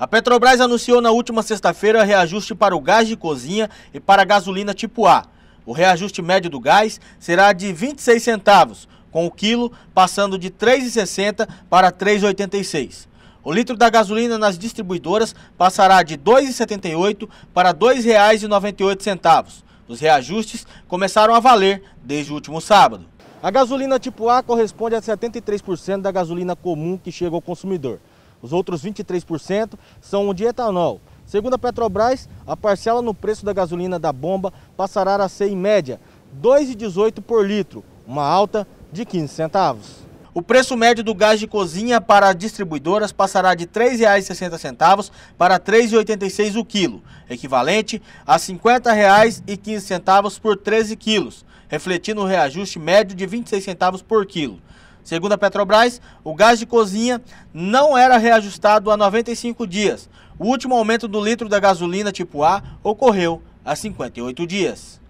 A Petrobras anunciou na última sexta-feira reajuste para o gás de cozinha e para a gasolina tipo A. O reajuste médio do gás será de 26 centavos, com o quilo passando de 3,60 para 3,86. O litro da gasolina nas distribuidoras passará de 2,78 para R$ 2,98. Os reajustes começaram a valer desde o último sábado. A gasolina tipo A corresponde a 73% da gasolina comum que chega ao consumidor. Os outros 23% são de etanol. Segundo a Petrobras, a parcela no preço da gasolina da bomba passará a ser, em média, R$ 2,18 por litro, uma alta de 15 centavos. O preço médio do gás de cozinha para distribuidoras passará de R$ 3,60 para R$ 3,86 o quilo, equivalente a R$ 50,15 por 13 quilos, refletindo o reajuste médio de 26 centavos por quilo. Segundo a Petrobras, o gás de cozinha não era reajustado há 95 dias. O último aumento do litro da gasolina tipo A ocorreu há 58 dias.